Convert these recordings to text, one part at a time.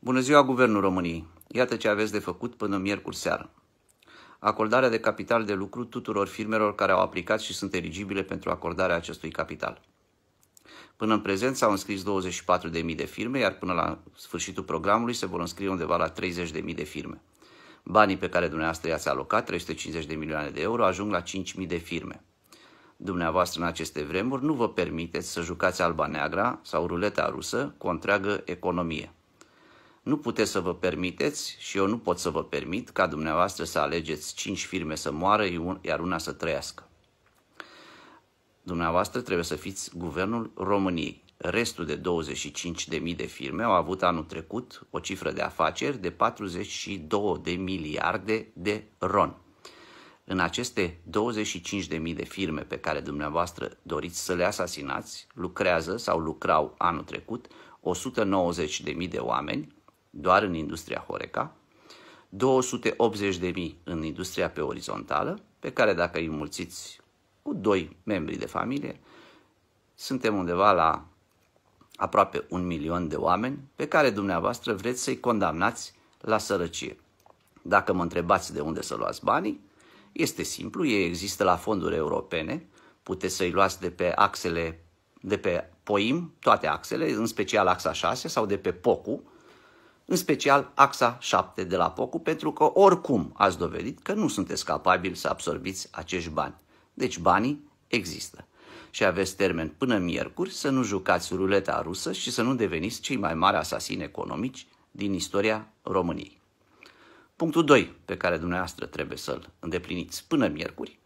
Bună ziua, Guvernul României! Iată ce aveți de făcut până miercuri seară. Acordarea de capital de lucru tuturor firmelor care au aplicat și sunt eligibile pentru acordarea acestui capital. Până în prezent s-au înscris 24.000 de firme, iar până la sfârșitul programului se vor înscrie undeva la 30.000 de firme. Banii pe care dumneavoastră i-ați alocat, 350 de milioane de euro, ajung la 5.000 de firme. Dumneavoastră în aceste vremuri nu vă permiteți să jucați alba neagra sau ruleta rusă cu o întreagă economie. Nu puteți să vă permiteți și eu nu pot să vă permit ca dumneavoastră să alegeți cinci firme să moară, iar una să trăiască. Dumneavoastră trebuie să fiți guvernul României. Restul de 25.000 de firme au avut anul trecut o cifră de afaceri de 42 de miliarde de ron. În aceste 25.000 de firme pe care dumneavoastră doriți să le asasinați, lucrează sau lucrau anul trecut 190.000 de oameni, doar în industria Horeca, 280.000 în industria pe orizontală, pe care dacă îi mulțiți cu doi membri de familie, suntem undeva la aproape un milion de oameni pe care dumneavoastră vreți să-i condamnați la sărăcie. Dacă mă întrebați de unde să luați banii, este simplu, ei există la fonduri europene, puteți să-i luați de pe axele, de pe POIM, toate axele, în special axa 6 sau de pe POCU, în special axa 7 de la POCU, pentru că oricum ați dovedit că nu sunteți capabili să absorbiți acești bani. Deci banii există. Și aveți termen până miercuri să nu jucați ruleta rusă și să nu deveniți cei mai mari asasini economici din istoria României. Punctul 2 pe care dumneavoastră trebuie să-l îndepliniți până miercuri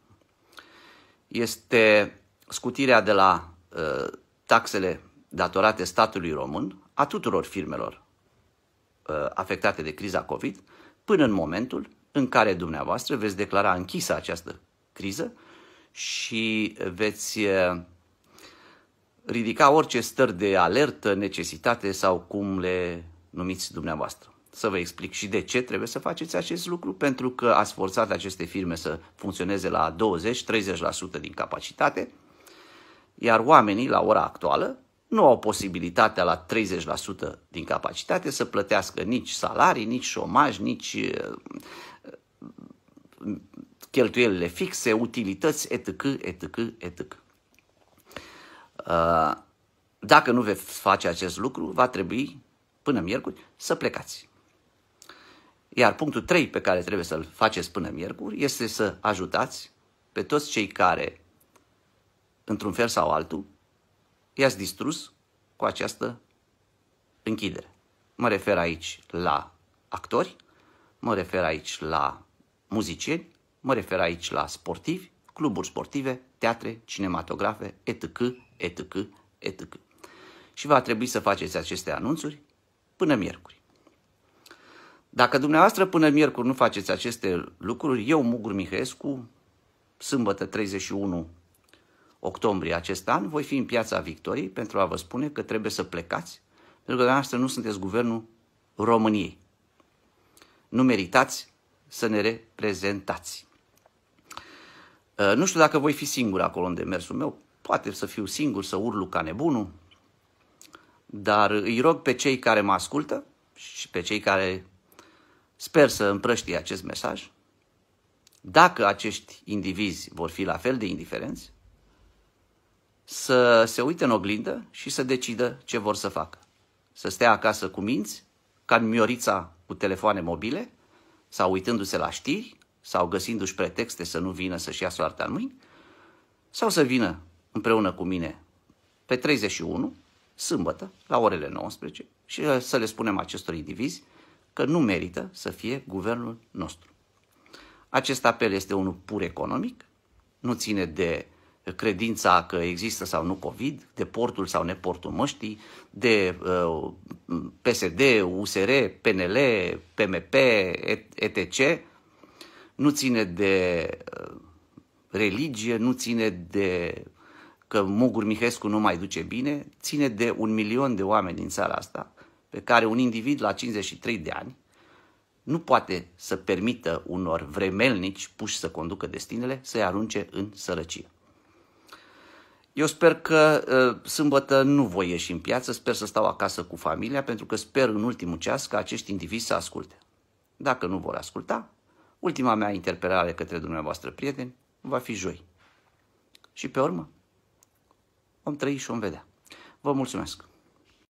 este scutirea de la uh, taxele datorate statului român a tuturor firmelor Uh, afectate de criza COVID până în momentul în care dumneavoastră veți declara închisă această criză și veți uh, ridica orice stări de alertă, necesitate sau cum le numiți dumneavoastră. Să vă explic și de ce trebuie să faceți acest lucru, pentru că ați forțat aceste firme să funcționeze la 20-30% din capacitate, iar oamenii la ora actuală nu au posibilitatea la 30% din capacitate să plătească nici salarii, nici șomaj, nici eh, cheltuielile fixe, utilități, etc., etc., etc. Dacă nu veți face acest lucru, va trebui până miercuri să plecați. Iar punctul 3 pe care trebuie să-l faceți până miercuri este să ajutați pe toți cei care, într-un fel sau altul, i-ați distrus cu această închidere. Mă refer aici la actori, mă refer aici la muzicieni, mă refer aici la sportivi, cluburi sportive, teatre, cinematografe, etc., etc., etc. Și va trebui să faceți aceste anunțuri până miercuri. Dacă dumneavoastră până miercuri nu faceți aceste lucruri, eu, Mugur Mihescu, sâmbătă 31 octombrie acest an, voi fi în piața Victoriei pentru a vă spune că trebuie să plecați, pentru că dumneavoastră nu sunteți guvernul României. Nu meritați să ne reprezentați. Uh, nu știu dacă voi fi singur acolo în demersul meu, poate să fiu singur, să urlu ca nebunul, dar îi rog pe cei care mă ascultă și pe cei care sper să împrăștie acest mesaj, dacă acești indivizi vor fi la fel de indiferenți, să se uite în oglindă și să decidă ce vor să facă. Să stea acasă cu minți, ca în miorița cu telefoane mobile, sau uitându-se la știri, sau găsindu-și pretexte să nu vină să-și ia soarta în mâini, sau să vină împreună cu mine pe 31, sâmbătă, la orele 19, și să le spunem acestor indivizi că nu merită să fie guvernul nostru. Acest apel este unul pur economic, nu ține de credința că există sau nu COVID, de portul sau neportul măștii, de uh, PSD, USR, PNL, PMP, etc. Nu ține de uh, religie, nu ține de că Mugur Mihescu nu mai duce bine, ține de un milion de oameni din țara asta, pe care un individ la 53 de ani nu poate să permită unor vremelnici puși să conducă destinele să-i arunce în sărăcie. Eu sper că uh, sâmbătă nu voi ieși în piață, sper să stau acasă cu familia, pentru că sper în ultimul ceas ca acești indivizi să asculte. Dacă nu vor asculta, ultima mea interpelare către dumneavoastră, prieteni, va fi joi. Și pe urmă, vom trăi și vom vedea. Vă mulțumesc!